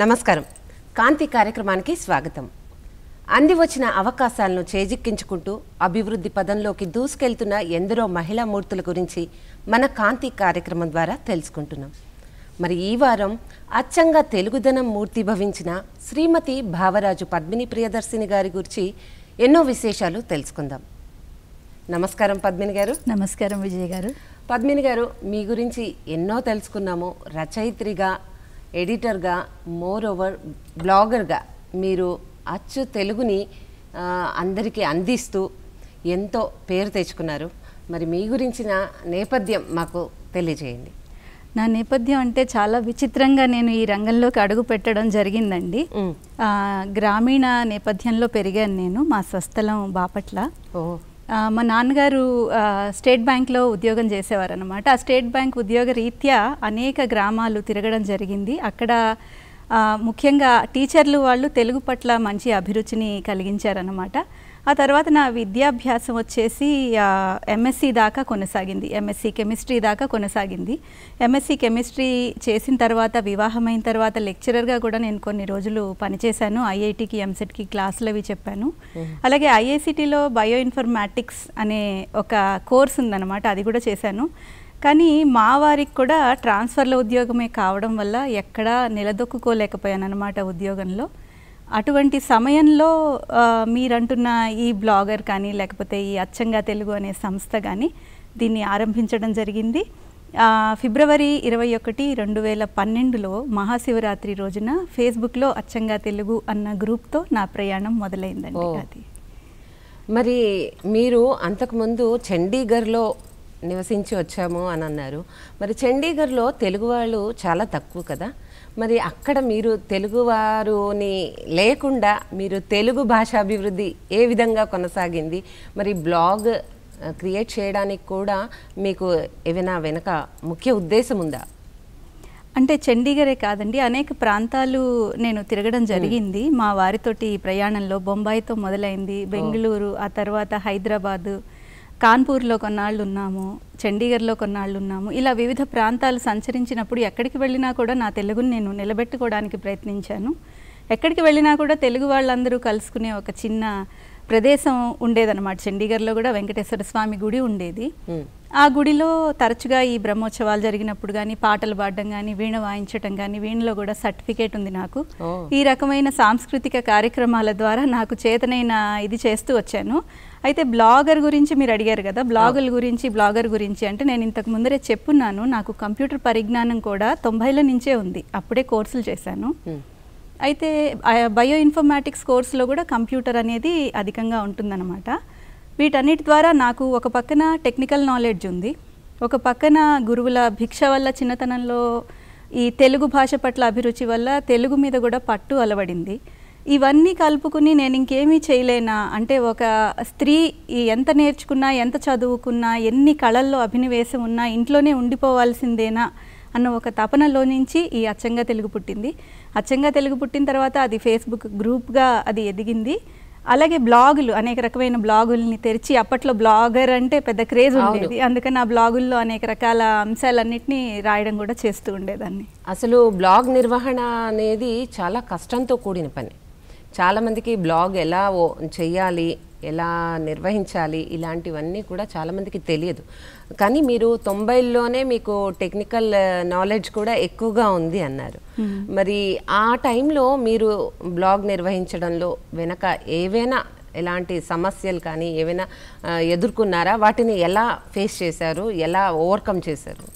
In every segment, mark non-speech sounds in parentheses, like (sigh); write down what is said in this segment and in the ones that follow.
నమస్కారం కాంతి కార్యక్రమానికి స్వాగతం అంది వచ్చిన అవకాశాలను చేజిక్కించుకుంటూ అభివృద్ధి పదంలోకి దూసుకెళ్తున్న ఎందరో మహిళా మూర్తుల గురించి మన కాంతి కార్యక్రమం ద్వారా తెలుసుకుంటున్నాం మరి ఈ వారం అచ్చంగా తెలుగుదనం మూర్తి భవించిన శ్రీమతి భావరాజు పద్మిని ప్రియదర్శిని గారి గురించి ఎన్నో విశేషాలు తెలుసుకుందాం నమస్కారం పద్మిని గారు నమస్కారం విజయ్ గారు పద్మిని గారు మీ గురించి ఎన్నో తెలుసుకున్నాము రచయిత్రిగా ఎడిటర్గా మోర్ ఓవర్ బ్లాగర్గా మీరు అచ్చు తెలుగుని అందరికీ అందిస్తూ ఎంతో పేరు తెచ్చుకున్నారు మరి మీ గురించిన నేపథ్యం మాకు తెలియజేయండి నా నేపథ్యం అంటే చాలా విచిత్రంగా నేను ఈ రంగంలోకి అడుగు పెట్టడం జరిగిందండి గ్రామీణ నేపథ్యంలో పెరిగాను నేను మా స్వస్థలం బాపట్ల మా నాన్నగారు స్టేట్ బ్యాంక్లో ఉద్యోగం చేసేవారనమాట ఆ స్టేట్ బ్యాంక్ ఉద్యోగ రీత్యా అనేక గ్రామాలు తిరగడం జరిగింది అక్కడ ముఖ్యంగా టీచర్లు వాళ్ళు తెలుగు పట్ల మంచి అభిరుచిని కలిగించారనమాట ఆ తర్వాత నా విద్యాభ్యాసం వచ్చేసి ఎంఎస్సి దాకా కొనసాగింది ఎంఎస్సి కెమిస్ట్రీ దాకా కొనసాగింది ఎంఎస్సి కెమిస్ట్రీ చేసిన తర్వాత వివాహమైన తర్వాత లెక్చరర్గా కూడా నేను కొన్ని రోజులు పనిచేశాను ఐఐటికి ఎంసెట్కి క్లాసులు అవి చెప్పాను అలాగే ఐఐసిటీలో బయో ఇన్ఫర్మాటిక్స్ అనే ఒక కోర్స్ ఉందన్నమాట అది కూడా చేశాను కానీ మా వారికి కూడా ట్రాన్స్ఫర్ల ఉద్యోగమే కావడం వల్ల ఎక్కడా నిలదొక్కుకోలేకపోయాను అనమాట ఉద్యోగంలో అటువంటి సమయంలో మీరంటున్న ఈ బ్లాగర్ కానీ లేకపోతే ఈ అచ్చంగా తెలుగు అనే సంస్థ కానీ దీన్ని ఆరంభించడం జరిగింది ఫిబ్రవరి ఇరవై ఒకటి రెండు వేల పన్నెండులో మహాశివరాత్రి రోజున ఫేస్బుక్లో అచ్చంగా తెలుగు అన్న గ్రూప్తో నా ప్రయాణం మొదలైందండి అది మరి మీరు అంతకుముందు చండీగఢ్లో నివసించి వచ్చాము అని అన్నారు మరి చండీగఢ్లో తెలుగు వాళ్ళు చాలా తక్కువ కదా మరి అక్కడ మీరు తెలుగువారుని లేకుండా మీరు తెలుగు భాషాభివృద్ధి ఏ విధంగా కొనసాగింది మరి బ్లాగ్ క్రియేట్ చేయడానికి కూడా మీకు ఏమైనా వెనక ముఖ్య ఉద్దేశం ఉందా అంటే చండీగరే కాదండి అనేక ప్రాంతాలు నేను తిరగడం జరిగింది మా వారితోటి ప్రయాణంలో బొంబాయితో మొదలైంది బెంగళూరు ఆ తర్వాత హైదరాబాదు కాన్పూర్లో కొన్నాళ్ళు ఉన్నాము చండీగఢ్లో కొన్నాళ్ళు ఉన్నాము ఇలా వివిధ ప్రాంతాలు సంచరించినప్పుడు ఎక్కడికి వెళ్ళినా కూడా నా తెలుగుని నేను నిలబెట్టుకోవడానికి ప్రయత్నించాను ఎక్కడికి వెళ్ళినా కూడా తెలుగు వాళ్ళందరూ కలుసుకునే ఒక చిన్న ప్రదేశం ఉండేదన్నమాట చండీగఢ్లో కూడా వెంకటేశ్వర స్వామి గుడి ఉండేది ఆ గుడిలో తరచుగా ఈ బ్రహ్మోత్సవాలు జరిగినప్పుడు కానీ పాటలు పాడడం కానీ వీణ వాయించడం కానీ వీణలో కూడా సర్టిఫికేట్ ఉంది నాకు ఈ రకమైన సాంస్కృతిక కార్యక్రమాల ద్వారా నాకు చేతనైన ఇది చేస్తూ వచ్చాను అయితే బ్లాగర్ గురించి మీరు అడిగారు కదా బ్లాగర్ గురించి బ్లాగర్ గురించి అంటే నేను ఇంతకు ముందరే చెప్పున్నాను నాకు కంప్యూటర్ పరిజ్ఞానం కూడా తొంభైల నుంచే ఉంది అప్పుడే కోర్సులు చేశాను అయితే బయో ఇన్ఫర్మాటిక్స్ కోర్సులో కూడా కంప్యూటర్ అనేది అధికంగా ఉంటుందన్నమాట వీటన్నిటి ద్వారా నాకు ఒక పక్కన టెక్నికల్ నాలెడ్జ్ ఉంది ఒక పక్కన గురువుల భిక్ష వల్ల చిన్నతనంలో ఈ తెలుగు భాష పట్ల అభిరుచి వల్ల తెలుగు మీద కూడా పట్టు అలవడింది ఇవన్నీ కలుపుకుని నేను ఇంకేమీ చేయలేనా అంటే ఒక స్త్రీ ఎంత నేర్చుకున్నా ఎంత చదువుకున్నా ఎన్ని కళల్లో అభినవేశం ఉన్నా ఇంట్లోనే ఉండిపోవాల్సిందేనా అన్న ఒక తపనలో నుంచి ఈ అచ్చంగా తెలుగు పుట్టింది అచ్చంగా తెలుగు పుట్టిన తర్వాత అది ఫేస్బుక్ గ్రూప్గా అది ఎదిగింది అలాగే బ్లాగులు అనేక రకమైన బ్లాగుల్ని తెరిచి అప్పట్లో బ్లాగర్ అంటే పెద్ద క్రేజ్ ఉండేది అందుకని ఆ బ్లాగుల్లో అనేక రకాల అంశాలన్నింటినీ రాయడం కూడా చేస్తూ ఉండేదాన్ని అసలు బ్లాగ్ నిర్వహణ అనేది చాలా కష్టంతో కూడిన పని చాలామందికి బ్లాగ్ ఎలా చేయాలి ఎలా నిర్వహించాలి ఇలాంటివన్నీ కూడా చాలామందికి తెలియదు కానీ మీరు తొంభైల్లోనే మీకు టెక్నికల్ నాలెడ్జ్ కూడా ఎక్కువగా ఉంది అన్నారు మరి ఆ టైంలో మీరు బ్లాగ్ నిర్వహించడంలో వెనక ఏవైనా ఎలాంటి సమస్యలు కానీ ఏవైనా ఎదుర్కొన్నారా వాటిని ఎలా ఫేస్ చేశారు ఎలా ఓవర్కమ్ చేశారు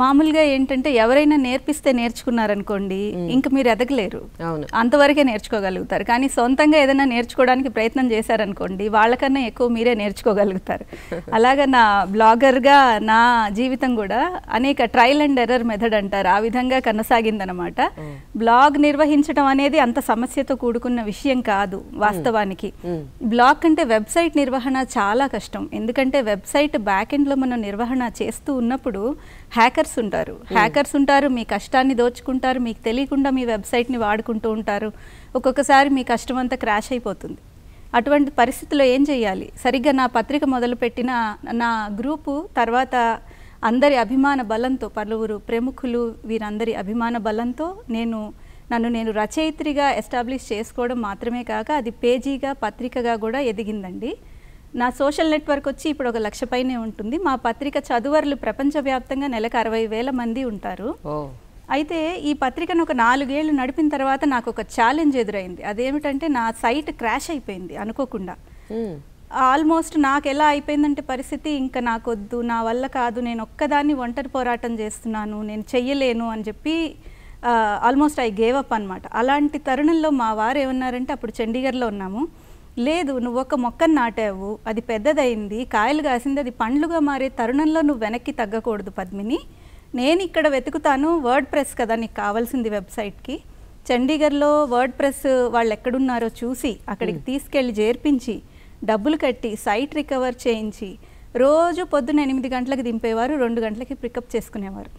మామూలుగా ఏంటంటే ఎవరైనా నేర్పిస్తే నేర్చుకున్నారనుకోండి ఇంక మీరు ఎదగలేరు అంతవరకే నేర్చుకోగలుగుతారు కానీ సొంతంగా ఏదైనా నేర్చుకోవడానికి ప్రయత్నం చేశారనుకోండి వాళ్ళకన్నా ఎక్కువ మీరే నేర్చుకోగలుగుతారు (laughs) అలాగా నా బ్లాగర్గా నా జీవితం కూడా అనేక ట్రయల్ అండ్ ఎర్రర్ మెథడ్ అంటారు ఆ విధంగా కొనసాగిందనమాట బ్లాగ్ నిర్వహించడం అనేది అంత సమస్యతో కూడుకున్న విషయం కాదు వాస్తవానికి బ్లాగ్ కంటే వెబ్సైట్ నిర్వహణ చాలా కష్టం ఎందుకంటే వెబ్సైట్ బ్యాక్ ఎండ్లో మనం నిర్వహణ చేస్తూ ఉన్నప్పుడు హ్యాకర్స్ ఉంటారు hmm. హ్యాకర్స్ ఉంటారు మీ కష్టాన్ని దోచుకుంటారు మీకు తెలియకుండా మీ వెబ్సైట్ని వాడుకుంటూ ఉంటారు ఒక్కొక్కసారి మీ కష్టం అంతా క్రాష్ అయిపోతుంది అటువంటి పరిస్థితిలో ఏం చేయాలి సరిగ్గా నా పత్రిక మొదలుపెట్టిన నా గ్రూపు తర్వాత అందరి అభిమాన బలంతో పలువురు ప్రముఖులు వీరందరి అభిమాన బలంతో నేను నన్ను నేను రచయిత్రిగా ఎస్టాబ్లిష్ చేసుకోవడం మాత్రమే కాక అది పేజీగా పత్రికగా కూడా ఎదిగిందండి నా సోషల్ నెట్వర్క్ వచ్చి ఇప్పుడు ఒక లక్ష పైనే ఉంటుంది మా పత్రిక చదువర్లు ప్రపంచవ్యాప్తంగా నెలకు అరవై వేల మంది ఉంటారు అయితే ఈ పత్రికను ఒక నాలుగేళ్లు నడిపిన తర్వాత నాకు ఒక ఛాలెంజ్ ఎదురైంది అదేమిటంటే నా సైట్ క్రాష్ అయిపోయింది అనుకోకుండా ఆల్మోస్ట్ నాకు ఎలా అయిపోయిందంటే పరిస్థితి ఇంకా నాకొద్దు నా వల్ల కాదు నేను ఒక్కదాన్ని ఒంటరి పోరాటం చేస్తున్నాను నేను చెయ్యలేను అని చెప్పి ఆల్మోస్ట్ ఐ గేవ్ అప్ అనమాట అలాంటి తరుణంలో మా వారు ఏమన్నారంటే అప్పుడు చండీగఢ్లో ఉన్నాము లేదు నువ్వు ఒక మొక్కను నాటావు అది పెద్దదైంది కాయలు కాసింది అది పండ్లుగా మారే తరుణంలో నువ్వు వెనక్కి తగ్గకూడదు పద్మిని నేను ఇక్కడ వెతుకుతాను వర్డ్ ప్రెస్ కదా నీకు కావాల్సింది వెబ్సైట్కి చండీగఢ్లో వర్డ్ ప్రెస్ వాళ్ళు ఎక్కడున్నారో చూసి అక్కడికి తీసుకెళ్ళి చేర్పించి డబ్బులు కట్టి సైట్ రికవర్ చేయించి రోజు పొద్దున్న ఎనిమిది గంటలకు దింపేవారు రెండు గంటలకి పికప్ చేసుకునేవారు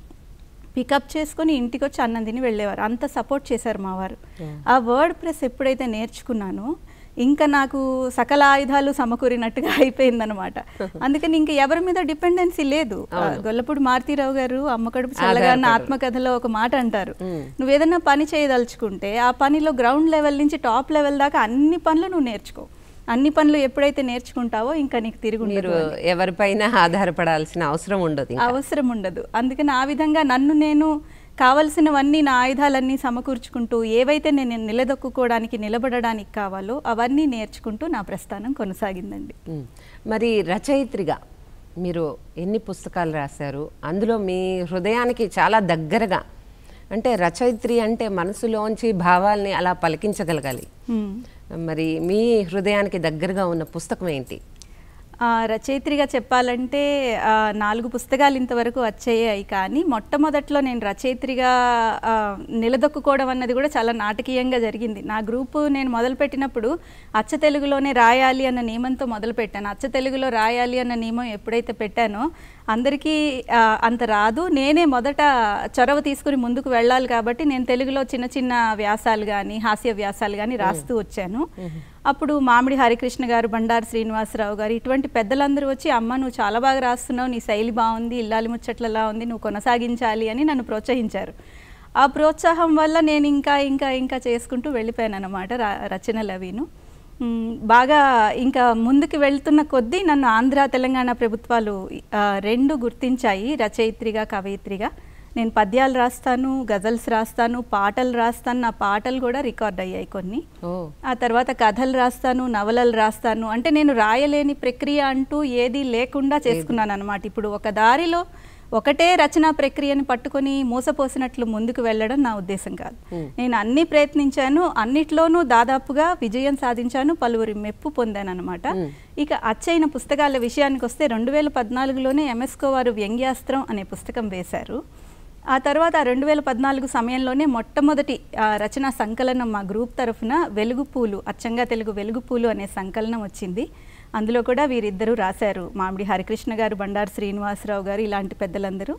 పికప్ చేసుకుని ఇంటికి వచ్చి అన్నం తిని వెళ్ళేవారు అంత సపోర్ట్ చేశారు మా వారు ఆ వర్డ్ ప్రెస్ ఎప్పుడైతే నేర్చుకున్నానో ఇంకా నాకు సకల ఆయుధాలు సమకూరినట్టుగా అయిపోయిందనమాట (laughs) అందుకని ఇంకా ఎవరి మీద డిపెండెన్సీ లేదు గొల్లపూడి మారుతీరావు గారు అమ్మకడుపు చల్లగారిన ఆత్మకథలో ఒక మాట అంటారు నువ్వు ఏదైనా పని చేయదలుచుకుంటే ఆ పనిలో గ్రౌండ్ లెవెల్ నుంచి టాప్ లెవెల్ దాకా అన్ని పనులు నువ్వు నేర్చుకో అన్ని పనులు ఎప్పుడైతే నేర్చుకుంటావో ఇంకా నీకు తిరుగు మీరు ఎవరిపైన ఆధారపడాల్సిన అవసరం ఉండదు అవసరం ఉండదు అందుకని ఆ విధంగా నన్ను నేను కావలసినవన్నీ నా ఆయుధాలన్నీ సమకూర్చుకుంటూ ఏవైతే నేను నిలదొక్కుకోవడానికి నిలబడడానికి కావాలో అవన్నీ నేర్చుకుంటూ నా ప్రస్థానం కొనసాగిందండి మరి రచయిత్రిగా మీరు ఎన్ని పుస్తకాలు రాశారు అందులో మీ హృదయానికి చాలా దగ్గరగా అంటే రచయిత్రి అంటే మనసులోంచి భావాల్ని అలా పలికించగలగాలి మరి మీ హృదయానికి దగ్గరగా ఉన్న పుస్తకం ఏంటి రచయిత్రిగా చెప్పాలంటే నాలుగు పుస్తకాలు ఇంతవరకు వచ్చేయాయి కానీ మొట్టమొదట్లో నేను రచయిత్రిగా నిలదొక్కుకోవడం అన్నది కూడా చాలా నాటకీయంగా జరిగింది నా గ్రూపు నేను మొదలుపెట్టినప్పుడు అచ్చ తెలుగులోనే రాయాలి అన్న నియమంతో మొదలుపెట్టాను అచ్చ తెలుగులో రాయాలి అన్న నియమం ఎప్పుడైతే పెట్టానో అందరికీ అంత రాదు నేనే మొదట చొరవ తీసుకుని ముందుకు వెళ్ళాలి కాబట్టి నేను తెలుగులో చిన్న చిన్న వ్యాసాలు కానీ హాస్య వ్యాసాలు కానీ రాస్తూ వచ్చాను అప్పుడు మామిడి హరికృష్ణ గారు బండారు శ్రీనివాసరావు గారు ఇటువంటి పెద్దలందరూ వచ్చి అమ్మ నువ్వు చాలా బాగా రాస్తున్నావు నీ శైలి బాగుంది ఇల్లాలి ముచ్చట్లలా ఉంది నువ్వు కొనసాగించాలి అని నన్ను ప్రోత్సహించారు ఆ ప్రోత్సాహం వల్ల నేను ఇంకా ఇంకా ఇంకా చేసుకుంటూ వెళ్ళిపోయాను అనమాట రచనలు అవిను బాగా ఇంకా ముందుకు వెళ్తున్న కొద్దీ నన్ను ఆంధ్ర తెలంగాణ ప్రభుత్వాలు రెండు గుర్తించాయి రచయిత్రిగా కవయిత్రిగా నేను పద్యాలు రాస్తాను గజల్స్ రాస్తాను పాటలు రాస్తాను నా పాటలు కూడా రికార్డ్ అయ్యాయి కొన్ని ఆ తర్వాత కథలు రాస్తాను నవలలు రాస్తాను అంటే నేను రాయలేని ప్రక్రియ అంటూ ఏది లేకుండా చేసుకున్నాను అనమాట ఇప్పుడు ఒక దారిలో ఒకటే రచనా ప్రక్రియని పట్టుకొని మూసపోసినట్లు ముందుకు వెళ్ళడం నా ఉద్దేశం కాదు నేను అన్ని ప్రయత్నించాను అన్నిట్లోనూ దాదాపుగా విజయం సాధించాను పలువురి మెప్పు పొందాను అనమాట ఇక అచ్చైన పుస్తకాల విషయానికి వస్తే రెండు వేల పద్నాలుగులోనే ఎంఎస్కో వారు వ్యంగ్యాస్త్రం అనే పుస్తకం వేశారు ఆ తర్వాత రెండు వేల పద్నాలుగు సమయంలోనే మొట్టమొదటి రచనా సంకలనం మా గ్రూప్ తరఫున వెలుగు పూలు అచ్చంగా తెలుగు వెలుగు పూలు అనే సంకలనం వచ్చింది అందులో కూడా వీరిద్దరూ రాశారు మామిడి హరికృష్ణ గారు బండారు శ్రీనివాసరావు గారు ఇలాంటి పెద్దలందరూ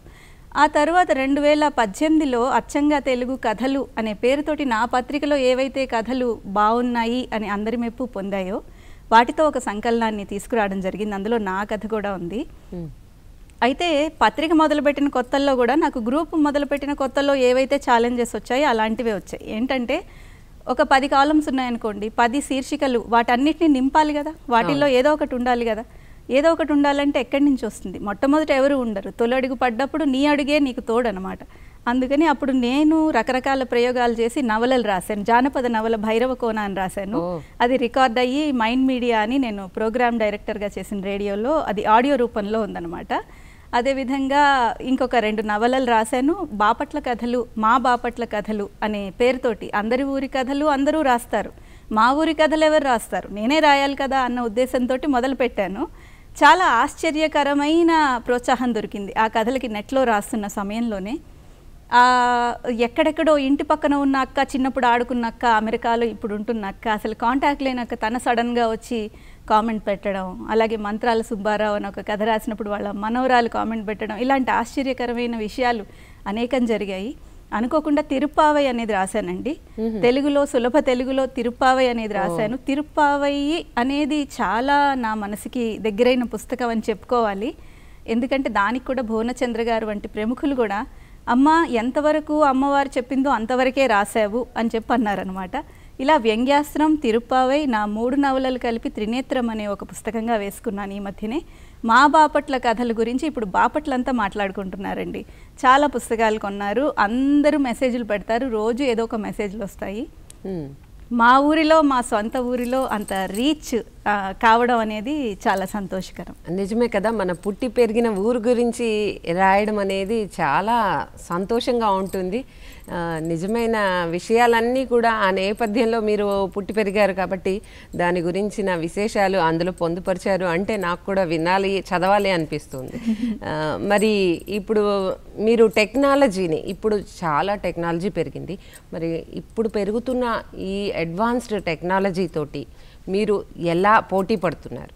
ఆ తర్వాత రెండు వేల పద్దెనిమిదిలో అచ్చంగా తెలుగు కథలు అనే పేరుతోటి నా పత్రికలో ఏవైతే కథలు బాగున్నాయి అని అందరి మెప్పు పొందాయో వాటితో ఒక సంకలనాన్ని తీసుకురావడం జరిగింది అందులో నా కథ కూడా ఉంది అయితే పత్రిక మొదలుపెట్టిన కొత్తల్లో కూడా నాకు గ్రూప్ మొదలుపెట్టిన కొత్తల్లో ఏవైతే ఛాలెంజెస్ వచ్చాయో అలాంటివే వచ్చాయి ఏంటంటే ఒక పది కాలమ్స్ ఉన్నాయనుకోండి పది శీర్షికలు వాటన్నిటిని నింపాలి కదా వాటిల్లో ఏదో ఒకటి ఉండాలి కదా ఏదో ఒకటి ఉండాలంటే ఎక్కడి నుంచి వస్తుంది మొట్టమొదట ఎవరు ఉండరు తొలి అడుగు పడ్డప్పుడు నీ అడుగే నీకు తోడనమాట అందుకని అప్పుడు నేను రకరకాల ప్రయోగాలు చేసి నవలలు రాశాను జానపద నవల భైరవ కోన అని రాశాను అది రికార్డ్ అయ్యి మైండ్ మీడియా అని నేను ప్రోగ్రామ్ డైరెక్టర్గా చేసిన రేడియోలో అది ఆడియో రూపంలో ఉందన్నమాట అదేవిధంగా ఇంకొక రెండు నవలలు రాశాను బాపట్ల కథలు మా బాపట్ల కథలు అనే పేరుతోటి అందరి ఊరి కథలు అందరూ రాస్తారు మా ఊరి కథలు ఎవరు రాస్తారు నేనే రాయాలి కదా అన్న ఉద్దేశంతో మొదలుపెట్టాను చాలా ఆశ్చర్యకరమైన ప్రోత్సాహం దొరికింది ఆ కథలకి నెట్లో రాస్తున్న సమయంలోనే ఎక్కడెక్కడో ఇంటి పక్కన ఉన్న అక్క చిన్నప్పుడు ఆడుకున్న అక్క అమెరికాలో ఇప్పుడు ఉంటున్న అక్క అసలు కాంటాక్ట్ లేని అక్క తన సడన్గా వచ్చి కామెంట్ పెట్టడం అలాగే మంత్రాల సుబ్బారావు అని ఒక కథ రాసినప్పుడు వాళ్ళ మనవరాలు కామెంట్ పెట్టడం ఇలాంటి ఆశ్చర్యకరమైన విషయాలు అనేకం జరిగాయి అనుకోకుండా తిరుప్పావై అనేది రాశానండి తెలుగులో సులభ తెలుగులో తిరుప్పావై అనేది రాశాను తిరుప్పావై అనేది చాలా నా మనసుకి దగ్గరైన పుస్తకం అని చెప్పుకోవాలి ఎందుకంటే దానికి కూడా భువనచంద్ర గారు వంటి ప్రముఖులు కూడా అమ్మ ఎంతవరకు అమ్మవారు చెప్పిందో అంతవరకే రాసావు అని చెప్పి అన్నారనమాట ఇలా వ్యంగ్యాస్త్రం తిరుప్పావై నా మూడు నవలలు కలిపి త్రినేత్రం అనే ఒక పుస్తకంగా వేసుకున్నాను ఈ మధ్యనే మా బాపట్ల కథల గురించి ఇప్పుడు బాపట్లంతా మాట్లాడుకుంటున్నారండి చాలా పుస్తకాలు కొన్నారు అందరూ మెసేజ్లు పెడతారు రోజు ఏదో ఒక మెసేజ్లు వస్తాయి మా ఊరిలో మా సొంత ఊరిలో అంత రీచ్ కావడం అనేది చాలా సంతోషకరం నిజమే కదా మన పుట్టి పెరిగిన ఊరు గురించి రాయడం అనేది చాలా సంతోషంగా ఉంటుంది నిజమైన విషయాలన్నీ కూడా ఆ నేపథ్యంలో మీరు పుట్టి పెరిగారు కాబట్టి దాని గురించిన విశేషాలు అందులో పొందుపరిచారు అంటే నాకు కూడా వినాలి చదవాలి అనిపిస్తుంది మరి ఇప్పుడు మీరు టెక్నాలజీని ఇప్పుడు చాలా టెక్నాలజీ పెరిగింది మరి ఇప్పుడు పెరుగుతున్న ఈ అడ్వాన్స్డ్ టెక్నాలజీ తోటి మీరు ఎలా పోటీ పడుతున్నారు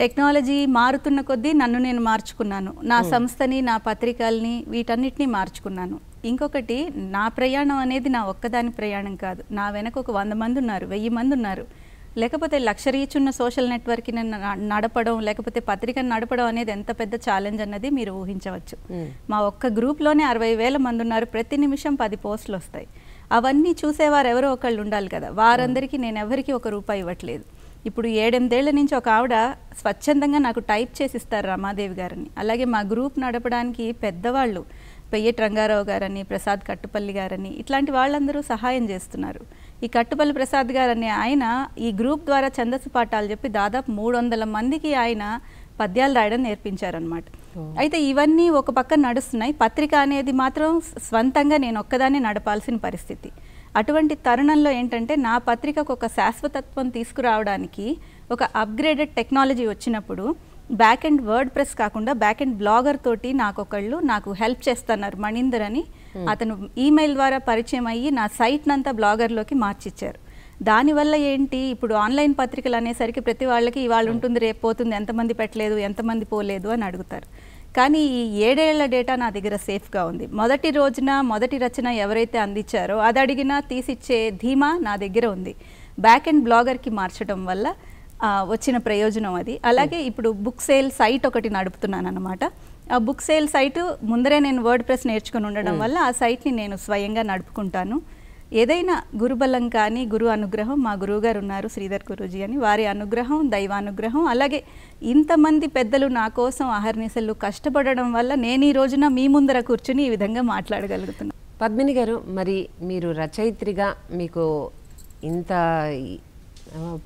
టెక్నాలజీ మారుతున్న కొద్దీ నన్ను నేను మార్చుకున్నాను నా సంస్థని నా పత్రికల్ని వీటన్నిటిని మార్చుకున్నాను ఇంకొకటి నా ప్రయాణం అనేది నా ఒక్కదాని ప్రయాణం కాదు నా వెనక ఒక వంద మంది ఉన్నారు వెయ్యి మంది ఉన్నారు లేకపోతే లక్ష రీచ్ ఉన్న సోషల్ నెట్వర్క్ని నడపడం లేకపోతే పత్రికను నడపడం అనేది ఎంత పెద్ద ఛాలెంజ్ అన్నది మీరు ఊహించవచ్చు మా ఒక్క గ్రూప్లోనే అరవై వేల మంది ఉన్నారు ప్రతి నిమిషం పది పోస్టులు వస్తాయి అవన్నీ చూసేవారు ఎవరో ఒకళ్ళు ఉండాలి కదా వారందరికీ నేను ఎవరికి ఒక రూపాయి ఇవ్వట్లేదు ఇప్పుడు ఏడెనిమిదేళ్ల నుంచి ఒక ఆవిడ స్వచ్ఛందంగా నాకు టైప్ చేసి ఇస్తారు రమాదేవి గారని అలాగే మా గ్రూప్ నడపడానికి పెద్దవాళ్ళు పెయ్యట్ రంగారావు గారని ప్రసాద్ కట్టుపల్లి గారని ఇట్లాంటి వాళ్ళందరూ సహాయం చేస్తున్నారు ఈ కట్టుపల్లి ప్రసాద్ గారని ఆయన ఈ గ్రూప్ ద్వారా ఛందస్సు పాఠాలు చెప్పి దాదాపు మూడు వందల మందికి ఆయన పద్యాలు రాయడం నేర్పించారనమాట అయితే ఇవన్నీ ఒక పక్క నడుస్తున్నాయి పత్రిక అనేది మాత్రం స్వంతంగా నేను ఒక్కదాన్ని నడపాల్సిన పరిస్థితి అటువంటి తరుణంలో ఏంటంటే నా పత్రికకు ఒక శాశ్వతత్వం తీసుకురావడానికి ఒక అప్గ్రేడెడ్ టెక్నాలజీ వచ్చినప్పుడు బ్యాక్ అండ్ వర్డ్ ప్రెస్ కాకుండా బ్యాక్ అండ్ బ్లాగర్ తోటి నాకు ఒకళ్ళు నాకు హెల్ప్ చేస్తున్నారు మణీందర్ అని hmm. అతను ఈమెయిల్ ద్వారా పరిచయం అయ్యి నా సైట్నంతా బ్లాగర్లోకి మార్చిచ్చారు దానివల్ల ఏంటి ఇప్పుడు ఆన్లైన్ పత్రికలు అనేసరికి ప్రతి వాళ్ళకి ఇవాళ hmm. ఉంటుంది రేపు పోతుంది ఎంతమంది పెట్టలేదు ఎంతమంది పోలేదు అని అడుగుతారు కానీ ఈ ఏడేళ్ల డేటా నా దగ్గర సేఫ్గా ఉంది మొదటి రోజున మొదటి రచన ఎవరైతే అందించారో అది అడిగినా తీసిచ్చే ధీమా నా దగ్గర ఉంది బ్యాక్ అండ్ బ్లాగర్కి మార్చడం వల్ల వచ్చిన ప్రయోజనం అది అలాగే ఇప్పుడు బుక్ సేల్ సైట్ ఒకటి నడుపుతున్నాను అనమాట ఆ బుక్ సేల్ సైట్ ముందరే నేను వర్డ్ ప్రెస్ నేర్చుకుని ఉండడం వల్ల ఆ సైట్ని నేను స్వయంగా నడుపుకుంటాను ఏదైనా గురుబలం కానీ గురు అనుగ్రహం మా గురువుగారు ఉన్నారు శ్రీధర్ గురుజీ అని వారి అనుగ్రహం దైవానుగ్రహం అలాగే ఇంతమంది పెద్దలు నా కోసం అహర్నిశలు కష్టపడడం వల్ల నేను ఈ రోజున మీ ముందర కూర్చుని ఈ విధంగా మాట్లాడగలుగుతున్నాను పద్మిని గారు మరి మీరు రచయిత్రిగా మీకు ఇంత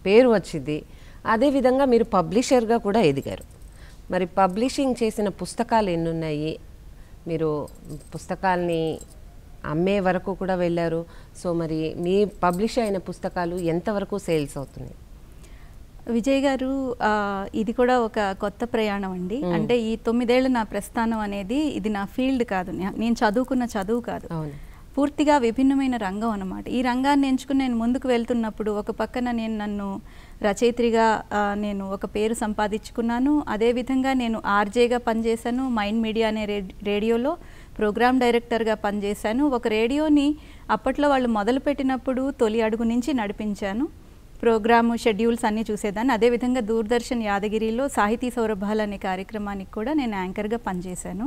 పేరు వచ్చింది అదేవిధంగా మీరు పబ్లిషర్గా కూడా ఎదిగారు మరి పబ్లిషింగ్ చేసిన పుస్తకాలు ఎన్నున్నాయి మీరు పుస్తకాల్ని అమ్మే వరకు కూడా వెళ్ళారు సో మరి మీ పబ్లిష్ అయిన పుస్తకాలు ఎంతవరకు సేల్స్ అవుతున్నాయి విజయ్ గారు ఇది కూడా ఒక కొత్త ప్రయాణం అండి అంటే ఈ తొమ్మిదేళ్ళు నా ప్రస్థానం అనేది ఇది నా ఫీల్డ్ కాదు నేను చదువుకున్న చదువు కాదు పూర్తిగా విభిన్నమైన రంగం అనమాట ఈ రంగాన్ని ఎంచుకుని నేను ముందుకు వెళ్తున్నప్పుడు ఒక పక్కన నేను నన్ను రచయిత్రిగా నేను ఒక పేరు సంపాదించుకున్నాను అదేవిధంగా నేను ఆర్జేగా పనిచేశాను మైండ్ మీడియా అనే రేడియోలో ప్రోగ్రామ్ డైరెక్టర్గా పనిచేశాను ఒక రేడియోని అప్పట్లో వాళ్ళు మొదలుపెట్టినప్పుడు తొలి అడుగు నుంచి నడిపించాను ప్రోగ్రాము షెడ్యూల్స్ అన్నీ చూసేదాన్ని అదేవిధంగా దూరదర్శన్ యాదగిరిలో సాహితీ సౌరభాలు అనే కార్యక్రమానికి కూడా నేను యాంకర్గా పనిచేశాను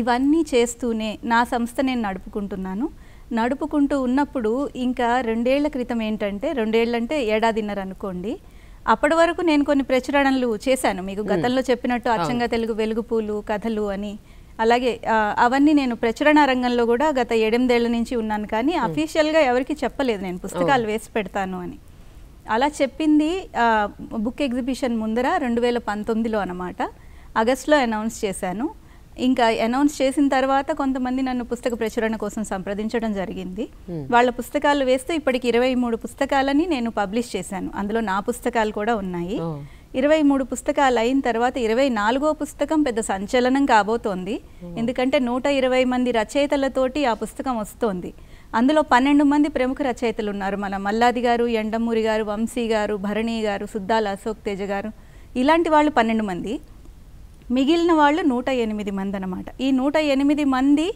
ఇవన్నీ చేస్తూనే నా సంస్థ నేను నడుపుకుంటున్నాను నడుపుకుంటూ ఉన్నప్పుడు ఇంకా రెండేళ్ల క్రితం ఏంటంటే రెండేళ్ళంటే ఏడాదిన్నర అనుకోండి అప్పటి వరకు నేను కొన్ని ప్రచురణలు చేశాను మీకు గతంలో చెప్పినట్టు అచ్చంగా తెలుగు వెలుగుపూలు కథలు అని అలాగే అవన్నీ నేను ప్రచురణ రంగంలో కూడా గత ఏడెనిమిదేళ్ల నుంచి ఉన్నాను కానీ అఫీషియల్గా ఎవరికి చెప్పలేదు నేను పుస్తకాలు వేసి పెడతాను అని అలా చెప్పింది బుక్ ఎగ్జిబిషన్ ముందర రెండు వేల పంతొమ్మిదిలో అనమాట ఆగస్ట్లో అనౌన్స్ చేశాను ఇంకా అనౌన్స్ చేసిన తర్వాత కొంతమంది నన్ను పుస్తక ప్రచురణ కోసం సంప్రదించడం జరిగింది వాళ్ళ పుస్తకాలు వేస్తూ ఇప్పటికి ఇరవై మూడు పుస్తకాలని నేను పబ్లిష్ చేశాను అందులో నా పుస్తకాలు కూడా ఉన్నాయి ఇరవై మూడు పుస్తకాలు అయిన తర్వాత ఇరవై నాలుగో పుస్తకం పెద్ద సంచలనం కాబోతోంది ఎందుకంటే నూట ఇరవై మంది రచయితలతోటి ఆ పుస్తకం వస్తోంది అందులో పన్నెండు మంది ప్రముఖ రచయితలు ఉన్నారు మన మల్లాది గారు ఎండమూరి గారు వంశీ గారు భరణి గారు సుద్దాల అశోక్ తేజ గారు ఇలాంటి వాళ్ళు పన్నెండు మంది మిగిలిన వాళ్ళు నూట ఎనిమిది మంది అనమాట ఈ నూట ఎనిమిది మంది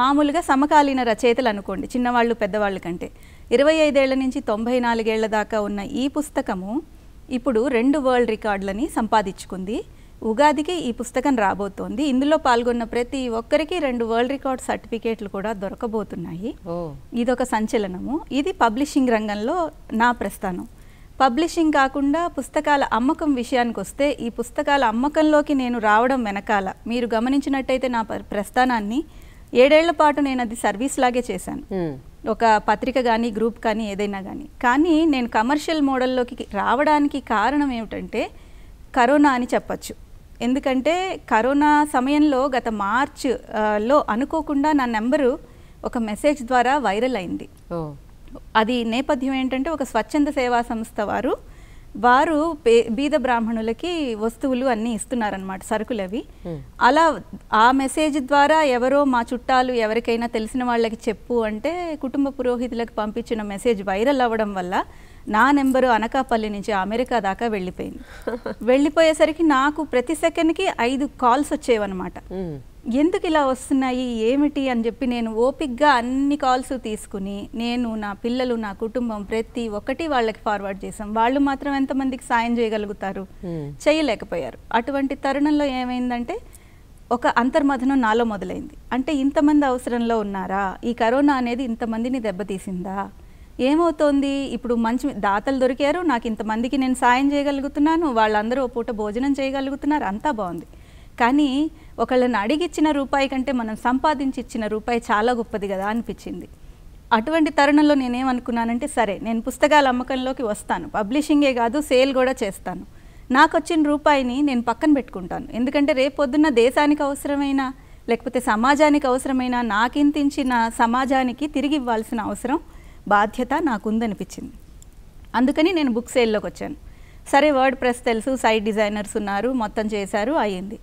మామూలుగా సమకాలీన రచయితలు అనుకోండి చిన్నవాళ్ళు పెద్దవాళ్ళు కంటే ఇరవై ఐదేళ్ల నుంచి తొంభై నాలుగేళ్ల దాకా ఉన్న ఈ పుస్తకము ఇప్పుడు రెండు వరల్డ్ రికార్డులని సంపాదించుకుంది ఉగాదికి ఈ పుస్తకం రాబోతోంది ఇందులో పాల్గొన్న ప్రతి ఒక్కరికి రెండు వరల్డ్ రికార్డ్ సర్టిఫికేట్లు కూడా దొరకబోతున్నాయి ఇదొక సంచలనము ఇది పబ్లిషింగ్ రంగంలో నా ప్రస్థానం పబ్లిషింగ్ కాకుండా పుస్తకాల అమ్మకం విషయానికి వస్తే ఈ పుస్తకాల అమ్మకంలోకి నేను రావడం వెనకాల మీరు గమనించినట్టయితే నా ప్రస్థానాన్ని ఏడేళ్ల పాటు నేను అది సర్వీస్ లాగే చేశాను ఒక పత్రిక కానీ గ్రూప్ కానీ ఏదైనా కానీ కానీ నేను కమర్షియల్ మోడల్లోకి రావడానికి కారణం ఏమిటంటే కరోనా అని చెప్పచ్చు ఎందుకంటే కరోనా సమయంలో గత మార్చ్లో అనుకోకుండా నా నెంబరు ఒక మెసేజ్ ద్వారా వైరల్ అయింది అది నేపథ్యం ఏంటంటే ఒక స్వచ్ఛంద సేవా సంస్థ వారు వారు బీద బ్రాహ్మణులకి వస్తువులు అన్ని ఇస్తున్నారనమాట సరుకులు అవి అలా ఆ మెసేజ్ ద్వారా ఎవరో మా చుట్టాలు ఎవరికైనా తెలిసిన వాళ్ళకి చెప్పు అంటే కుటుంబ పురోహితులకు పంపించిన మెసేజ్ వైరల్ అవ్వడం వల్ల నా నెంబరు అనకాపల్లి నుంచి అమెరికా దాకా వెళ్ళిపోయింది వెళ్ళిపోయేసరికి నాకు ప్రతి సెకండ్కి ఐదు కాల్స్ వచ్చేవన్నమాట ఎందుకు ఇలా వస్తున్నాయి ఏమిటి అని చెప్పి నేను ఓపిక్గా అన్ని కాల్స్ తీసుకుని నేను నా పిల్లలు నా కుటుంబం ప్రతి ఒక్కటి వాళ్ళకి ఫార్వర్డ్ చేసాం వాళ్ళు మాత్రం ఎంతమందికి సాయం చేయగలుగుతారు చేయలేకపోయారు అటువంటి తరుణంలో ఏమైందంటే ఒక అంతర్మథనం నాలో మొదలైంది అంటే ఇంతమంది అవసరంలో ఉన్నారా ఈ కరోనా అనేది ఇంతమందిని దెబ్బతీసిందా ఏమవుతోంది ఇప్పుడు మంచి దాతలు దొరికారు నాకు ఇంతమందికి నేను సాయం చేయగలుగుతున్నాను వాళ్ళందరూ పూట భోజనం చేయగలుగుతున్నారు అంతా బాగుంది కానీ ఒకళ్ళని అడిగిచ్చిన రూపాయి కంటే మనం సంపాదించి ఇచ్చిన రూపాయి చాలా గొప్పది కదా అనిపించింది అటువంటి తరుణంలో నేనేమనుకున్నానంటే సరే నేను పుస్తకాల అమ్మకంలోకి వస్తాను పబ్లిషింగే కాదు సేల్ కూడా చేస్తాను నాకు వచ్చిన రూపాయిని నేను పక్కన పెట్టుకుంటాను ఎందుకంటే రేపొద్దున్న దేశానికి అవసరమైన లేకపోతే సమాజానికి అవసరమైన నాకింతించిన సమాజానికి తిరిగి ఇవ్వాల్సిన అవసరం బాధ్యత నాకుందనిపించింది అందుకని నేను బుక్ సేల్లోకి వచ్చాను సరే వర్డ్ ప్రెస్ తెలుసు సైట్ డిజైనర్స్ ఉన్నారు మొత్తం చేశారు అయ్యింది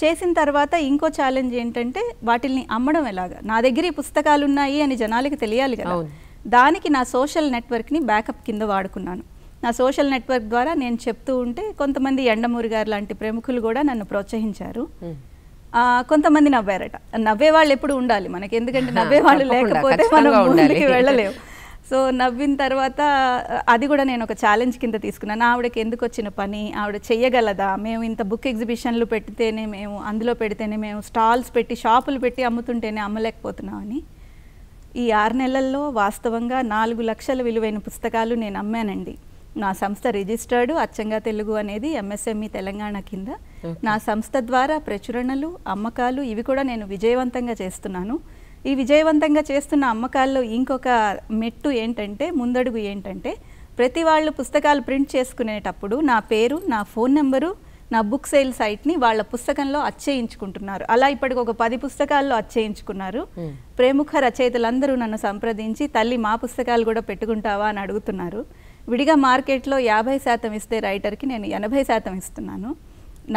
చేసిన తర్వాత ఇంకో ఛాలెంజ్ ఏంటంటే వాటిల్ని అమ్మడం ఎలాగా నా దగ్గర ఈ పుస్తకాలు ఉన్నాయి అని జనాలకి తెలియాలి కదా దానికి నా సోషల్ నెట్వర్క్ని బ్యాకప్ కింద వాడుకున్నాను నా సోషల్ నెట్వర్క్ ద్వారా నేను చెప్తూ ఉంటే కొంతమంది ఎండమూరి గారు లాంటి ప్రముఖులు కూడా నన్ను ప్రోత్సహించారు కొంతమంది నవ్వారట నవ్వే వాళ్ళు ఎప్పుడు ఉండాలి మనకి ఎందుకంటే (laughs) నవ్వే వాళ్ళు లేకపోతే మనం ముందుకి సో నవ్విన తర్వాత అది కూడా నేను ఒక ఛాలెంజ్ కింద తీసుకున్నాను ఆవిడకి ఎందుకు వచ్చిన పని ఆవిడ చెయ్యగలదా మేము ఇంత బుక్ ఎగ్జిబిషన్లు పెడితేనే మేము అందులో పెడితేనే మేము స్టాల్స్ పెట్టి షాపులు పెట్టి అమ్ముతుంటేనే అమ్మలేకపోతున్నామని ఈ ఆరు నెలల్లో వాస్తవంగా నాలుగు లక్షల విలువైన పుస్తకాలు నేను అమ్మానండి నా సంస్థ రిజిస్టర్డ్ అచ్చంగా తెలుగు అనేది ఎంఎస్ఎంఈ e తెలంగాణ కింద నా సంస్థ ద్వారా ప్రచురణలు అమ్మకాలు ఇవి కూడా నేను విజయవంతంగా చేస్తున్నాను ఈ విజయవంతంగా చేస్తున్న అమ్మకాల్లో ఇంకొక మెట్టు ఏంటంటే ముందడుగు ఏంటంటే ప్రతి వాళ్ళు పుస్తకాలు ప్రింట్ చేసుకునేటప్పుడు నా పేరు నా ఫోన్ నెంబరు నా బుక్ సేల్ సైట్ని వాళ్ళ పుస్తకంలో అచ్చయించుకుంటున్నారు అలా ఇప్పటికి ఒక పది పుస్తకాల్లో అచ్చయించుకున్నారు ప్రముఖ రచయితలందరూ నన్ను సంప్రదించి తల్లి మా పుస్తకాలు కూడా పెట్టుకుంటావా అని అడుగుతున్నారు విడిగా మార్కెట్లో యాభై శాతం ఇస్తే రైటర్కి నేను ఎనభై శాతం ఇస్తున్నాను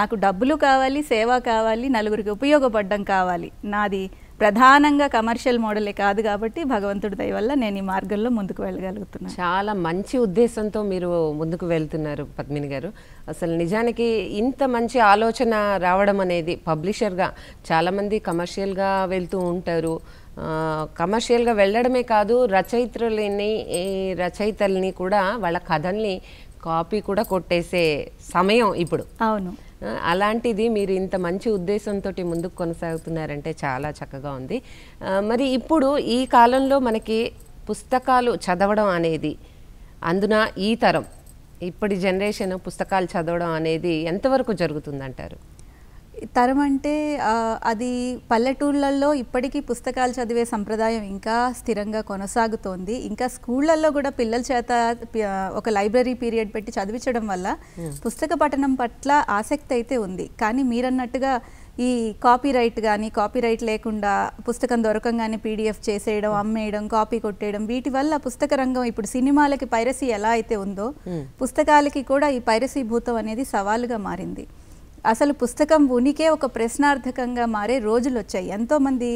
నాకు డబ్బులు కావాలి సేవ కావాలి నలుగురికి ఉపయోగపడడం కావాలి నాది ప్రధానంగా కమర్షియల్ మోడలే కాదు కాబట్టి భగవంతుడి దయ వల్ల నేను ఈ మార్గంలో ముందుకు వెళ్ళగలుగుతున్నాను చాలా మంచి ఉద్దేశంతో మీరు ముందుకు వెళ్తున్నారు పద్మిని గారు అసలు నిజానికి ఇంత మంచి ఆలోచన రావడం అనేది పబ్లిషర్గా చాలామంది కమర్షియల్గా వెళ్తూ ఉంటారు కమర్షియల్గా వెళ్ళడమే కాదు రచయిత్రులని రచయితల్ని కూడా వాళ్ళ కథల్ని కాపీ కూడా కొట్టేసే సమయం ఇప్పుడు అవును అలాంటిది మీరు ఇంత మంచి ఉద్దేశంతో ముందుకు కొనసాగుతున్నారంటే చాలా చక్కగా ఉంది మరి ఇప్పుడు ఈ కాలంలో మనకి పుస్తకాలు చదవడం అనేది అందున ఈ తరం ఇప్పటి జనరేషన్ పుస్తకాలు చదవడం అనేది ఎంతవరకు జరుగుతుందంటారు తరం అంటే అది పల్లెటూళ్ళల్లో ఇప్పటికీ పుస్తకాలు చదివే సంప్రదాయం ఇంకా స్థిరంగా కొనసాగుతోంది ఇంకా స్కూళ్ళల్లో కూడా పిల్లల చేత ఒక లైబ్రరీ పీరియడ్ పెట్టి చదివించడం వల్ల పుస్తక పఠనం పట్ల ఆసక్తి అయితే ఉంది కానీ మీరన్నట్టుగా ఈ కాపీ రైట్ కానీ కాపీ రైట్ లేకుండా పుస్తకం దొరకంగానే పీడిఎఫ్ చేసేయడం అమ్మేయడం కాపీ కొట్టేయడం వీటి వల్ల పుస్తక రంగం ఇప్పుడు సినిమాలకి పైరసీ ఎలా అయితే ఉందో పుస్తకాలకి కూడా ఈ పైరసీ భూతం అనేది సవాలుగా మారింది అసలు పుస్తకం ఉనికే ఒక ప్రశ్నార్థకంగా మారే రోజులు వచ్చాయి ఎంతోమంది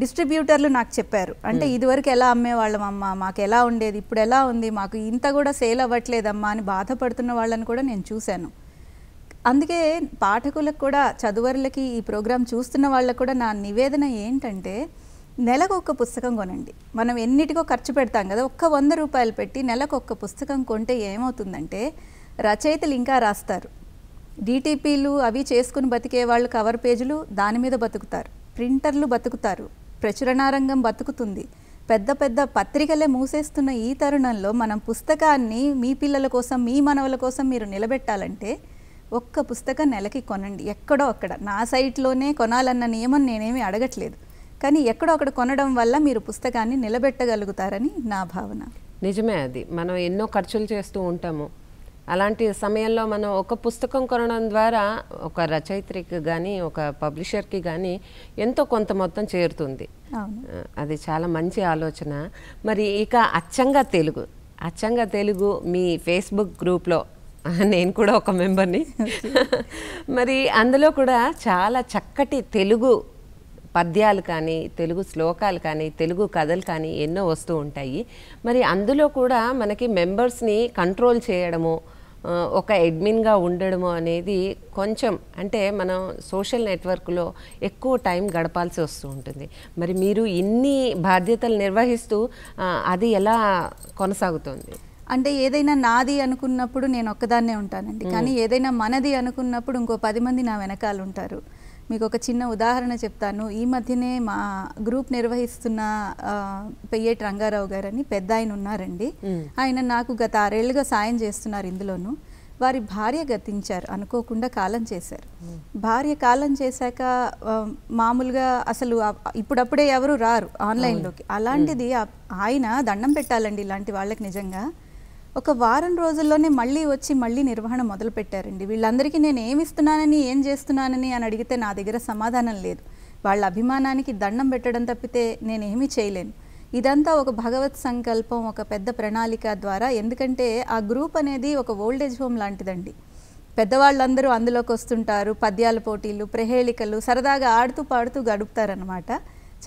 డిస్ట్రిబ్యూటర్లు నాకు చెప్పారు అంటే ఇదివరకు ఎలా అమ్మేవాళ్ళం అమ్మా మాకు ఎలా ఉండేది ఇప్పుడు ఎలా ఉంది మాకు ఇంత కూడా సేల్ అవ్వట్లేదమ్మా అని బాధపడుతున్న వాళ్ళని కూడా నేను చూశాను అందుకే పాఠకులకు కూడా చదువరులకి ఈ ప్రోగ్రాం చూస్తున్న వాళ్ళకు కూడా నా నివేదన ఏంటంటే నెలకు ఒక్క పుస్తకం కొనండి మనం ఎన్నిటికో ఖర్చు పెడతాం కదా ఒక్క వంద రూపాయలు పెట్టి నెలకు ఒక్క పుస్తకం కొంటే ఏమవుతుందంటే రచయితలు ఇంకా రాస్తారు డీటీపీలు అవి చేసుకుని బతికే వాళ్ళు కవర్ పేజీలు దాని మీద బతుకుతారు ప్రింటర్లు బతుకుతారు ప్రచురణారంగం బతుకుతుంది పెద్ద పెద్ద పత్రికలే మూసేస్తున్న ఈ తరుణంలో మనం పుస్తకాన్ని మీ పిల్లల కోసం మీ మనవల కోసం మీరు నిలబెట్టాలంటే ఒక్క పుస్తకం నెలకి కొనండి ఎక్కడో అక్కడ నా సైట్లోనే కొనాలన్న నియమం నేనేమి అడగట్లేదు కానీ ఎక్కడో అక్కడ కొనడం వల్ల మీరు పుస్తకాన్ని నిలబెట్టగలుగుతారని నా భావన నిజమే అది మనం ఎన్నో ఖర్చులు చేస్తూ ఉంటాము అలాంటి సమయంలో మనం ఒక పుస్తకం కొనడం ద్వారా ఒక రచయిత్రికి కానీ ఒక పబ్లిషర్కి కానీ ఎంతో కొంత మొత్తం చేరుతుంది అది చాలా మంచి ఆలోచన మరి ఇక అచ్చంగా తెలుగు అచ్చంగా తెలుగు మీ ఫేస్బుక్ గ్రూప్లో (laughs) నేను కూడా ఒక మెంబర్ని (laughs) మరి అందులో కూడా చాలా చక్కటి తెలుగు పద్యాలు కానీ తెలుగు శ్లోకాలు కానీ తెలుగు కథలు కానీ ఎన్నో వస్తూ ఉంటాయి మరి అందులో కూడా మనకి మెంబర్స్ని కంట్రోల్ చేయడము ఒక అడ్మిన్గా ఉండడము అనేది కొంచెం అంటే మనం సోషల్ నెట్వర్క్లో ఎక్కువ టైం గడపాల్సి వస్తూ ఉంటుంది మరి మీరు ఇన్ని బాధ్యతలు నిర్వహిస్తూ అది ఎలా కొనసాగుతుంది అంటే ఏదైనా నాది అనుకున్నప్పుడు నేను ఒక్కదాన్నే ఉంటానండి కానీ ఏదైనా మనది అనుకున్నప్పుడు ఇంకో పది మంది నా వెనకాల ఉంటారు మీకు ఒక చిన్న ఉదాహరణ చెప్తాను ఈ మధ్యనే మా గ్రూప్ నిర్వహిస్తున్న పెయ్యేటి రంగారావు గారని పెద్ద ఆయన ఉన్నారండి ఆయన నాకు గత ఆరేళ్లుగా సాయం చేస్తున్నారు ఇందులోనూ వారి భార్య గతించారు అనుకోకుండా కాలం చేశారు భార్య కాలం చేశాక మామూలుగా అసలు ఇప్పుడప్పుడే ఎవరు రారు ఆన్లైన్లోకి అలాంటిది ఆయన దండం పెట్టాలండి ఇలాంటి వాళ్ళకి నిజంగా ఒక వారం రోజుల్లోనే మళ్ళీ వచ్చి మళ్ళీ నిర్వహణ మొదలుపెట్టారండి వీళ్ళందరికీ నేను ఏమి ఇస్తున్నానని ఏం చేస్తున్నానని అని అడిగితే నా దగ్గర సమాధానం లేదు వాళ్ళ అభిమానానికి దండం పెట్టడం తప్పితే నేనేమీ చేయలేను ఇదంతా ఒక భగవత్ సంకల్పం ఒక పెద్ద ప్రణాళిక ద్వారా ఎందుకంటే ఆ గ్రూప్ అనేది ఒక ఓల్డేజ్ హోమ్ లాంటిదండి పెద్దవాళ్ళందరూ అందులోకి వస్తుంటారు పద్యాల పోటీలు ప్రహేళికలు సరదాగా ఆడుతూ పాడుతూ గడుపుతారనమాట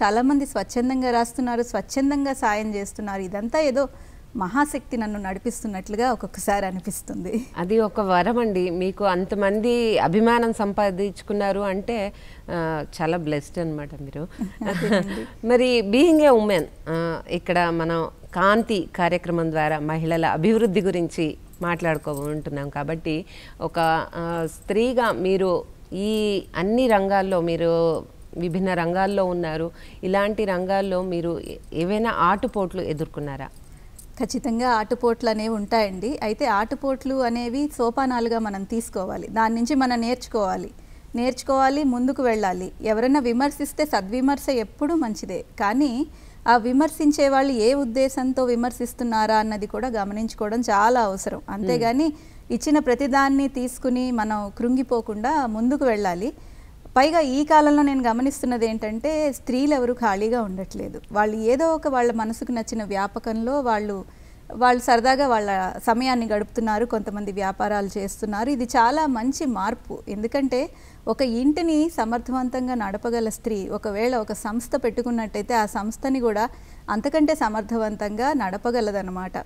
చాలామంది స్వచ్ఛందంగా రాస్తున్నారు స్వచ్ఛందంగా సాయం చేస్తున్నారు ఇదంతా ఏదో మహాశక్తి నన్ను నడిపిస్తున్నట్లుగా ఒక్కొక్కసారి అనిపిస్తుంది అది ఒక వరం అండి మీకు అంతమంది అభిమానం సంపాదించుకున్నారు అంటే చాలా బ్లెస్డ్ అనమాట మీరు (laughs) మరి బీయింగ్ ఏ ఉమెన్ ఇక్కడ మనం కాంతి కార్యక్రమం ద్వారా మహిళల అభివృద్ధి గురించి మాట్లాడుకోబోతున్నాం కాబట్టి ఒక స్త్రీగా మీరు ఈ అన్ని రంగాల్లో మీరు విభిన్న రంగాల్లో ఉన్నారు ఇలాంటి రంగాల్లో మీరు ఏవైనా ఆటుపోట్లు ఎదుర్కొన్నారా ఖచ్చితంగా ఆటుపోట్లు అనేవి ఉంటాయండి అయితే ఆటుపోట్లు అనేవి సోపానాలుగా మనం తీసుకోవాలి దాని నుంచి మనం నేర్చుకోవాలి నేర్చుకోవాలి ముందుకు వెళ్ళాలి ఎవరైనా విమర్శిస్తే సద్విమర్శ ఎప్పుడూ మంచిదే కానీ ఆ విమర్శించే వాళ్ళు ఏ ఉద్దేశంతో విమర్శిస్తున్నారా అన్నది కూడా గమనించుకోవడం చాలా అవసరం అంతేగాని ఇచ్చిన ప్రతిదాన్ని తీసుకుని మనం కృంగిపోకుండా ముందుకు వెళ్ళాలి పైగా ఈ కాలంలో నేను గమనిస్తున్నది ఏంటంటే స్త్రీలు ఎవరు ఖాళీగా ఉండట్లేదు వాళ్ళు ఏదో ఒక వాళ్ళ మనసుకు నచ్చిన వ్యాపకంలో వాళ్ళు వాళ్ళు సరదాగా వాళ్ళ సమయాన్ని గడుపుతున్నారు కొంతమంది వ్యాపారాలు చేస్తున్నారు ఇది చాలా మంచి మార్పు ఎందుకంటే ఒక ఇంటిని సమర్థవంతంగా నడపగల స్త్రీ ఒకవేళ ఒక సంస్థ పెట్టుకున్నట్టయితే ఆ సంస్థని కూడా అంతకంటే సమర్థవంతంగా నడపగలదన్నమాట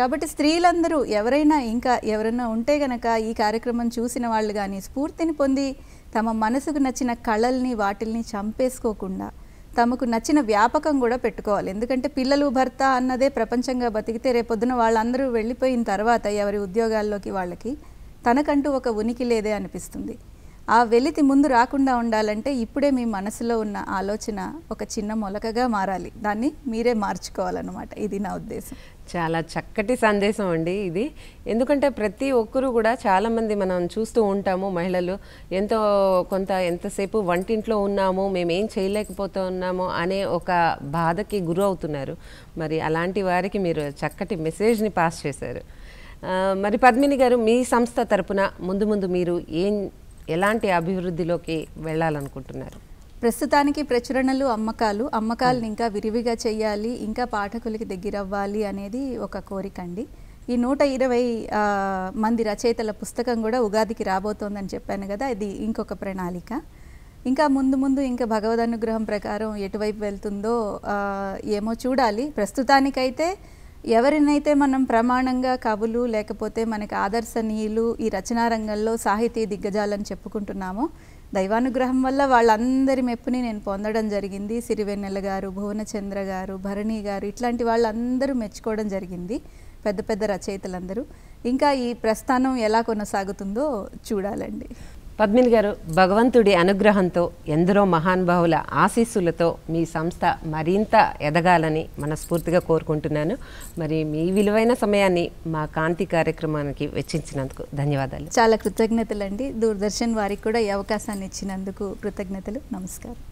కాబట్టి స్త్రీలందరూ ఎవరైనా ఇంకా ఎవరైనా ఉంటే గనక ఈ కార్యక్రమం చూసిన వాళ్ళు కానీ స్ఫూర్తిని పొంది తమ మనసుకు నచ్చిన కళల్ని వాటిల్ని చంపేసుకోకుండా తమకు నచ్చిన వ్యాపకం కూడా పెట్టుకోవాలి ఎందుకంటే పిల్లలు భర్త అన్నదే ప్రపంచంగా బతికితే రేపొద్దున వాళ్ళందరూ వెళ్ళిపోయిన తర్వాత ఎవరి ఉద్యోగాల్లోకి వాళ్ళకి తనకంటూ ఒక ఉనికి లేదే అనిపిస్తుంది ఆ వెలితి ముందు రాకుండా ఉండాలంటే ఇప్పుడే మీ మనసులో ఉన్న ఆలోచన ఒక చిన్న మొలకగా మారాలి దాన్ని మీరే మార్చుకోవాలన్నమాట ఇది నా ఉద్దేశం చాలా చక్కటి సందేశం అండి ఇది ఎందుకంటే ప్రతి ఒక్కరూ కూడా చాలామంది మనం చూస్తూ ఉంటాము మహిళలు ఎంతో కొంత ఎంతసేపు వంటింట్లో ఉన్నాము మేమేం ఉన్నాము అనే ఒక బాధకి గురి అవుతున్నారు మరి అలాంటి వారికి మీరు చక్కటి మెసేజ్ని పాస్ చేశారు మరి పద్మిని గారు మీ సంస్థ తరపున ముందు ముందు మీరు ఏం ఎలాంటి అభివృద్ధిలోకి వెళ్ళాలనుకుంటున్నారు ప్రస్తుతానికి ప్రచురణలు అమ్మకాలు అమ్మకాలను ఇంకా విరివిగా చేయాలి ఇంకా పాఠకులకి దగ్గర అవ్వాలి అనేది ఒక కోరిక అండి ఈ నూట ఇరవై మంది రచయితల పుస్తకం కూడా ఉగాదికి రాబోతోందని చెప్పాను కదా ఇది ఇంకొక ప్రణాళిక ఇంకా ముందు ముందు ఇంకా భగవద్ అనుగ్రహం ప్రకారం ఎటువైపు వెళ్తుందో ఏమో చూడాలి ప్రస్తుతానికైతే ఎవరినైతే మనం ప్రమాణంగా కవులు లేకపోతే మనకి ఆదర్శనీయులు ఈ రచనా రంగంలో సాహితీ దిగ్గజాలని చెప్పుకుంటున్నామో దైవానుగ్రహం వల్ల వాళ్ళందరి మెప్పుని నేను పొందడం జరిగింది సిరివెన్నెల గారు భువనచంద్ర గారు భరణి గారు ఇట్లాంటి వాళ్ళందరూ మెచ్చుకోవడం జరిగింది పెద్ద పెద్ద రచయితలందరూ ఇంకా ఈ ప్రస్థానం ఎలా కొనసాగుతుందో చూడాలండి పద్మిని గారు భగవంతుడి అనుగ్రహంతో ఎందరో మహానుభావుల ఆశీస్సులతో మీ సంస్థ మరింత ఎదగాలని మనస్ఫూర్తిగా కోరుకుంటున్నాను మరి మీ విలువైన సమయాన్ని మా కాంతి కార్యక్రమానికి వెచ్చించినందుకు ధన్యవాదాలు చాలా కృతజ్ఞతలు అండి దూరదర్శన్ వారికి కూడా ఈ అవకాశాన్ని ఇచ్చినందుకు కృతజ్ఞతలు నమస్కారం